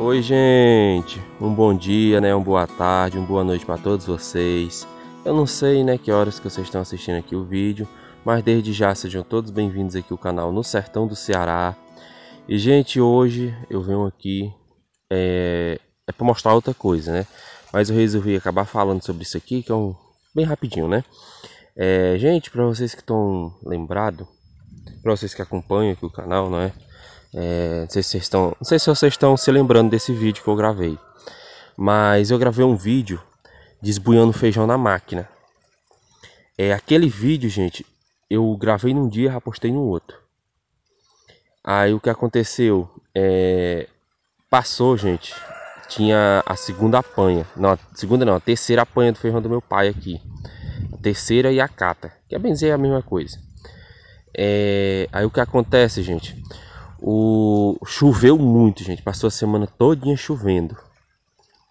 Oi, gente. Um bom dia, né? Uma boa tarde, uma boa noite para todos vocês. Eu não sei, né, que horas que vocês estão assistindo aqui o vídeo, mas desde já sejam todos bem-vindos aqui ao canal No Sertão do Ceará. E gente, hoje eu venho aqui é, é para mostrar outra coisa, né? Mas eu resolvi acabar falando sobre isso aqui, que é um bem rapidinho, né? É, gente, para vocês que estão lembrado, para vocês que acompanham aqui o canal, não é? É, não, sei se estão, não sei se vocês estão se lembrando desse vídeo que eu gravei. Mas eu gravei um vídeo desbuiando feijão na máquina. É, aquele vídeo, gente, eu gravei num dia e rapostei no outro. Aí o que aconteceu? É, passou, gente. Tinha a segunda apanha. Não, a segunda não, a terceira apanha do feijão do meu pai aqui. A terceira e a cata. Que é bem dizer a mesma coisa. É, aí o que acontece, gente? O choveu muito, gente. Passou a semana todinha chovendo.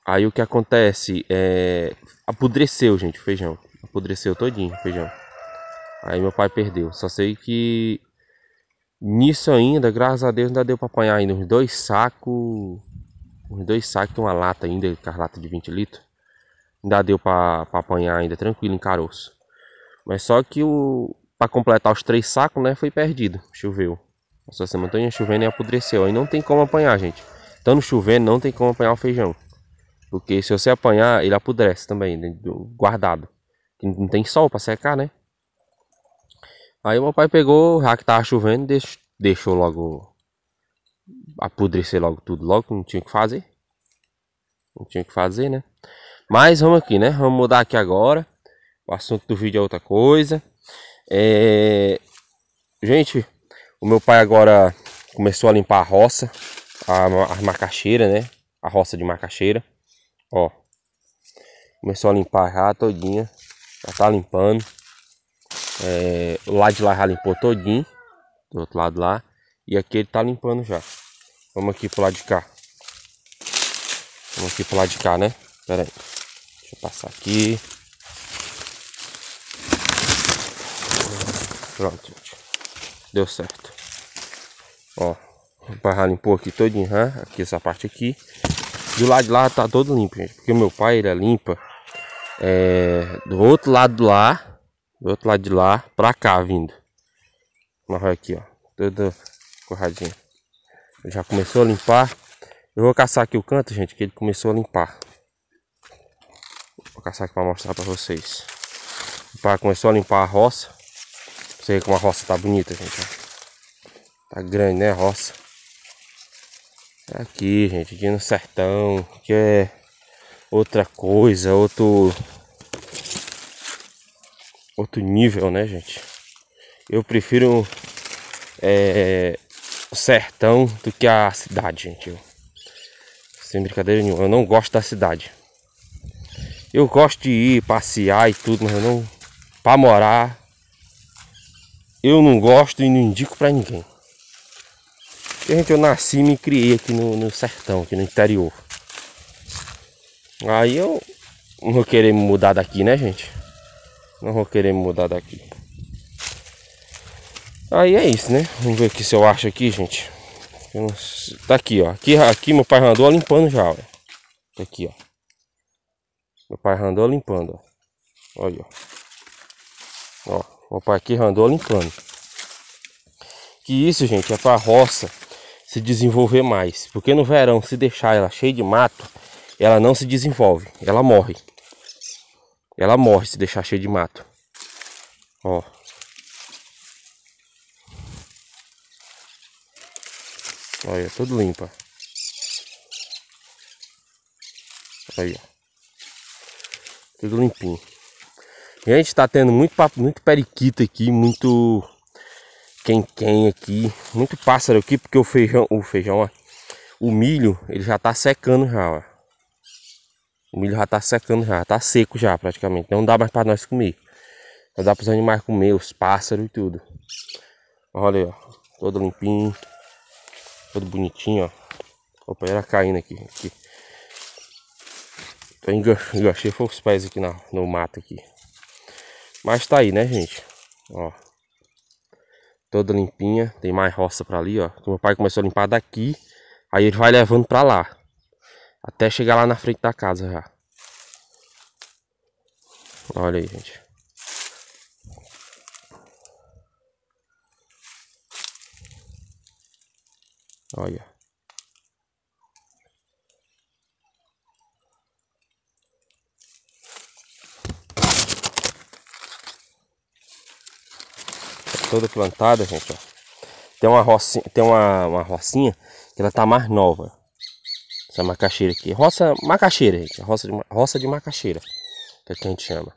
Aí o que acontece é apodreceu, gente, o feijão. Apodreceu todinho o feijão. Aí meu pai perdeu. Só sei que nisso ainda, graças a Deus, ainda deu para apanhar ainda uns dois sacos, uns dois sacos uma lata ainda, carlata de 20 litros. Ainda deu para apanhar ainda tranquilo em caroço. Mas só que o para completar os três sacos, né, foi perdido. Choveu. Nossa, essa montanha chovendo e apodreceu. Aí não tem como apanhar, gente. Tanto chovendo, não tem como apanhar o feijão. Porque se você apanhar, ele apodrece também, né, guardado. Não tem sol para secar, né? Aí meu pai pegou, já que tava chovendo, deixou, deixou logo apodrecer logo tudo, logo não tinha o que fazer. Não tinha o que fazer, né? Mas vamos aqui, né? Vamos mudar aqui agora. O assunto do vídeo é outra coisa. É... Gente, o meu pai agora começou a limpar a roça, a, a macaxeira, né? A roça de macaxeira. Ó. Começou a limpar já todinha. Já tá limpando. É, lá de lá já limpou todinho. Do outro lado lá. E aqui ele tá limpando já. Vamos aqui pro lado de cá. Vamos aqui pro lado de cá, né? Pera aí. Deixa eu passar aqui. Pronto, gente. Deu certo. Ó, o pai limpou aqui todinho, né? aqui essa parte aqui. Do lado de lá tá todo limpo, gente. Porque meu pai, ele é limpa. É, do outro lado lá, do outro lado de lá, pra cá vindo. Mas olha aqui, ó. Todo corradinho. Ele já começou a limpar. Eu vou caçar aqui o canto, gente, que ele começou a limpar. Vou caçar aqui pra mostrar pra vocês. O pai começou a limpar a roça. Você vê como a roça tá bonita, gente. Ó. Tá grande, né, roça? Tá aqui, gente, aqui no sertão, que é outra coisa, outro outro nível, né, gente? Eu prefiro é, o sertão do que a cidade, gente. Eu, sem brincadeira nenhuma, eu não gosto da cidade. Eu gosto de ir passear e tudo, mas eu não para morar eu não gosto e não indico para ninguém. Gente, eu nasci e me criei aqui no, no, sertão, aqui no interior. Aí eu não vou querer me mudar daqui, né, gente? Não vou querer me mudar daqui. Aí é isso, né? Vamos ver o que se eu acho aqui, gente. Tá aqui, ó. Aqui, aqui meu pai andou limpando já, ó. Tá aqui, ó. Meu pai andou limpando, ó. Olha, ó. Ó, meu pai aqui andou limpando. Que isso, gente, é pra roça se desenvolver mais. Porque no verão, se deixar ela cheia de mato, ela não se desenvolve, ela morre. Ela morre se deixar cheia de mato. Ó. Olha, é tudo limpa. Aí, ó. Tudo limpinho. Gente, tá tendo muito, papo, muito periquito aqui, muito quem-quem aqui. Muito pássaro aqui, porque o feijão, o feijão, ó, o milho, ele já tá secando já, ó. O milho já tá secando já, tá seco já praticamente. Não dá mais para nós comer. não dá para os animais comer, os pássaros e tudo. Olha aí, ó. Todo limpinho. Todo bonitinho, ó. Opa, era caindo aqui. aqui. Tô enganchei, foi os pés aqui na, no mato aqui. Mas tá aí, né, gente? Ó toda limpinha. Tem mais roça para ali, ó. Que meu pai começou a limpar daqui, aí ele vai levando para lá, até chegar lá na frente da casa já. Olha aí, gente. Olha. toda plantada, gente, ó. Tem uma rocinha, tem uma, uma rocinha que ela tá mais nova. Essa macaxeira aqui. Roça macaxeira, gente. Roça de, roça de macaxeira. Que é que a gente chama.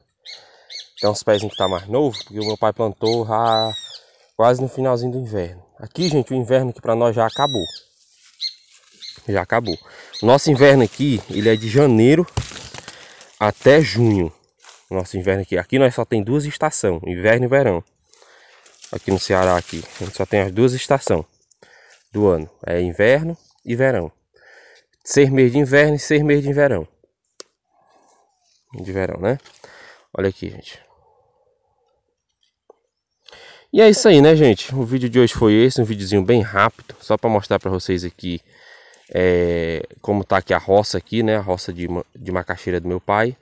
Tem uns pezinhos que tá mais novo, porque o meu pai plantou já quase no finalzinho do inverno. Aqui, gente, o inverno que para nós já acabou. Já acabou. Nosso inverno aqui, ele é de janeiro até junho. Nosso inverno aqui. Aqui nós só tem duas estações, inverno e verão aqui no Ceará aqui. A gente só tem as duas estações do ano, é inverno e verão. Seis meses de inverno e seis meses de verão. De verão, né? Olha aqui, gente. E é isso aí, né, gente? O vídeo de hoje foi esse, um videozinho bem rápido, só para mostrar para vocês aqui é, como tá aqui a roça aqui, né? A roça de, de macaxeira do meu pai.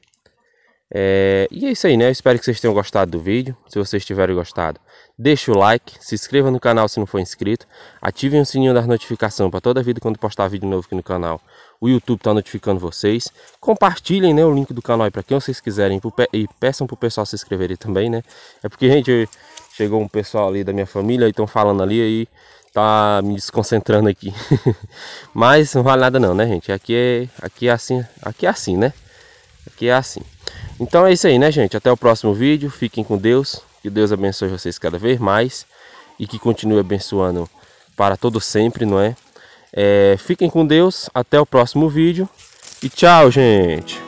É, e é isso aí, né? Eu espero que vocês tenham gostado do vídeo. Se vocês tiverem gostado, deixe o like, se inscreva no canal se não for inscrito, ativem o sininho das notificações para toda a vida quando postar vídeo novo aqui no canal. O YouTube está notificando vocês. Compartilhem né, o link do canal aí para quem vocês quiserem e peçam para o pessoal se inscreverem também, né? É porque, gente, chegou um pessoal ali da minha família e estão falando ali aí tá me desconcentrando aqui. Mas não vale nada não, né, gente? Aqui é, aqui é assim, aqui é assim, né? Aqui é assim. Então é isso aí, né, gente? Até o próximo vídeo. Fiquem com Deus. Que Deus abençoe vocês cada vez mais e que continue abençoando para todo sempre, não é? é fiquem com Deus. Até o próximo vídeo. E tchau, gente!